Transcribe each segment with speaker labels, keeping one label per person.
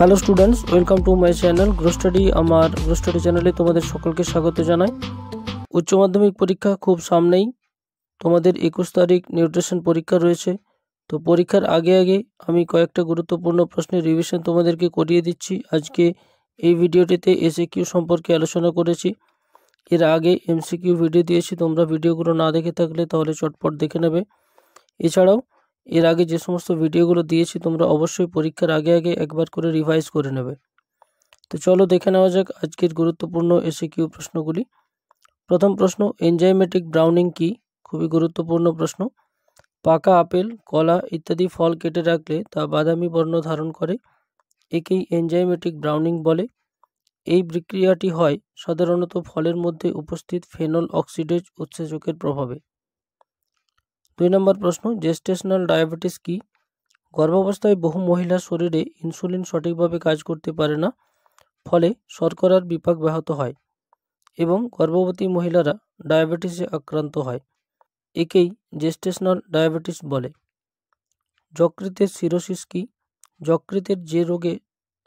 Speaker 1: ہلو اسٹوڈینٹس ویلکام ٹو مائی چینل گروسٹاڈی ہمارے گروسٹاڈی چینل تمہیں سکل کے ساگت جانائی اچمک پریکا خوب سامنے تمہارک نیوٹریشن پر آگے آگے ہمیں کچھ گروتوپن پرشن ریویشن تمہارے کرے دِن آج کے یہ ویڈیوٹی ایسکیو سمپرکے آلوچنا کر آگے ایم سیو ویڈیو دے سی تمہیں ویڈیو گلو نہ دیکھے تک چٹپٹ دیکھے نو اچھاؤ এর আগে যে সমস্ত ভিডিওগুলো দিয়েছি তোমরা অবশ্যই পরীক্ষার আগে আগে একবার করে রিভাইজ করে নেবে তো চলো দেখে নেওয়া যাক আজকের গুরুত্বপূর্ণ এসে কিউ প্রশ্নগুলি প্রথম প্রশ্ন এনজাইমেটিক ব্রাউনিং কি খুবই গুরুত্বপূর্ণ প্রশ্ন পাকা আপেল কলা ইত্যাদি ফল কেটে রাখলে তা বাদামি বর্ণ ধারণ করে একেই এনজাইমেটিক ব্রাউনিং বলে এই বিক্রিয়াটি হয় সাধারণত ফলের মধ্যে উপস্থিত ফেনল অক্সিডেজ উৎসেচকের প্রভাবে দুই নম্বর প্রশ্ন জেস্টেশনাল ডায়াবেটিস কি গর্ভাবস্থায় বহু মহিলা শরীরে ইনসুলিন সঠিকভাবে কাজ করতে পারে না ফলে শর্করার বিপাক ব্যাহত হয় এবং গর্ভবতী মহিলারা ডায়াবেটিসে আক্রান্ত হয় একেই জেস্টেশনাল ডায়াবেটিস বলে যকৃতের সিরোসিস কি যকৃতের যে রোগে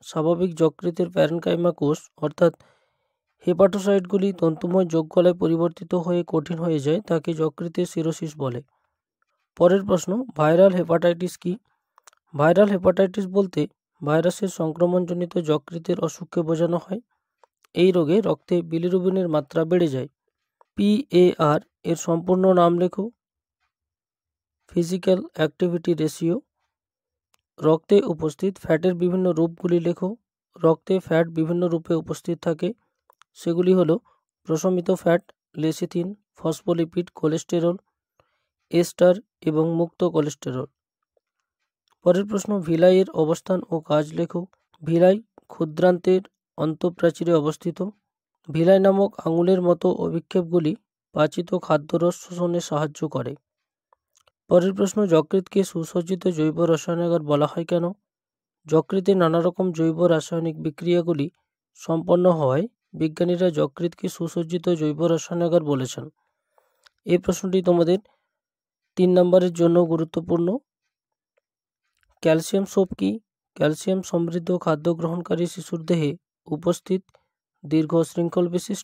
Speaker 1: স্বাভাবিক যকৃতের প্যারেনকাইমা কোষ অর্থাৎ হেপাটোসাইটগুলি তন্তুময় যোগকলায় পরিবর্তিত হয়ে কঠিন হয়ে যায় তাকে যকৃতের সিরোসিস বলে پرشن وائرالپاٹائٹیس کیرالپائٹیس بولتے وائرس جنت جکر اصوکھ کے بجانا ہے یہ روگی رکے بلیر ماترا بےڑے جائے پی ایمپن نام لکھو فیزکل اکٹیویٹی ریشیو رکے اپن روپگل لکھو رکے فٹ بھی روپے اپست پرشمت فٹ لیسیت فسپلیپیڈ کلسٹیرل এস্টার এবং মুক্ত কোলেস্টেরল পরের প্রশ্ন ভিলাইয়ের অবস্থান ও কাজ লেখো ভিলাই ক্ষুদ্রান্তের অন্তঃপ্রাচীরে অবস্থিত ভিলাই নামক আঙুলের মতো অভিক্ষেপগুলি পাচিত খাদ্যরস শোষণে সাহায্য করে পরের প্রশ্ন যকৃতকে সুসজ্জিত জৈব রসায়নাগার বলা হয় কেন যকৃতে নানারকম জৈব রাসায়নিক বিক্রিয়াগুলি সম্পন্ন হওয়ায় বিজ্ঞানীরা যকৃতকে সুসজ্জিত জৈব রসায়নাগার বলেছেন এই প্রশ্নটি তোমাদের تین نمبر گروتوپنسام سوپ کیمرد خادن دیہ دیر شلش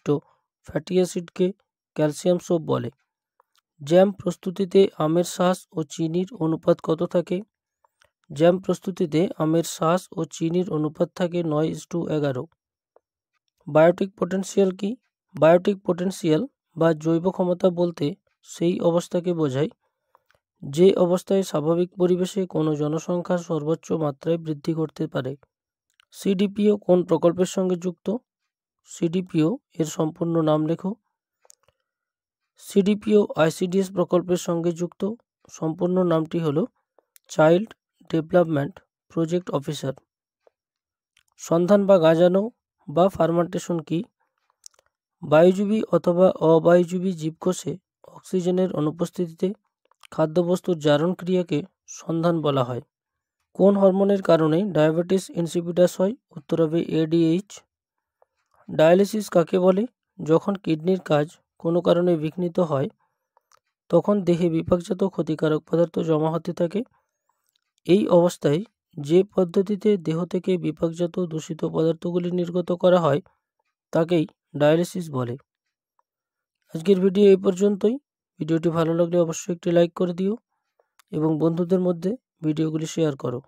Speaker 1: فیٹی ایس کے کالس جام پرستم شاہ اور چینیر انوپات کت تھا جام پرستتی شاہ اور چینر انوپاتے نو اگار بایوٹک پٹینسل کی باٹک پٹینسل بھوب کمتا بولتے بوجھائے যে অবস্থায় স্বাভাবিক পরিবেশে কোনো জনসংখ্যার সর্বোচ্চ মাত্রায় বৃদ্ধি করতে পারে সিডিপিও কোন প্রকল্পের সঙ্গে যুক্ত সিডিপিও এর সম্পূর্ণ নাম লেখো সিডিপিও আইসিডিএস প্রকল্পের সঙ্গে যুক্ত সম্পূর্ণ নামটি হল চাইল্ড ডেভেলপমেন্ট প্রজেক্ট অফিসার সন্ধান বা গাজানো বা ফার্মান্টেশন কি বায়ুজীবী অথবা অবায়ুজীবী জীবকোষে অক্সিজেনের অনুপস্থিতিতে خاد کے سدانا ہے کون ہرمیر ڈائٹیس انس ات ایچ ڈائلس کا کا جن کیڈن کچھ کارنت ہوا کتکارک پدارت جما ہوتے تھے یہ ابست پتی دیہجات دوشت پدارت گلگت کر ڈائلسس بولے آج کے بھیو یہ پی ভিডিওটি ভালো লাগলে অবশ্যই একটি লাইক করে দিও এবং বন্ধুদের মধ্যে ভিডিওগুলি শেয়ার করো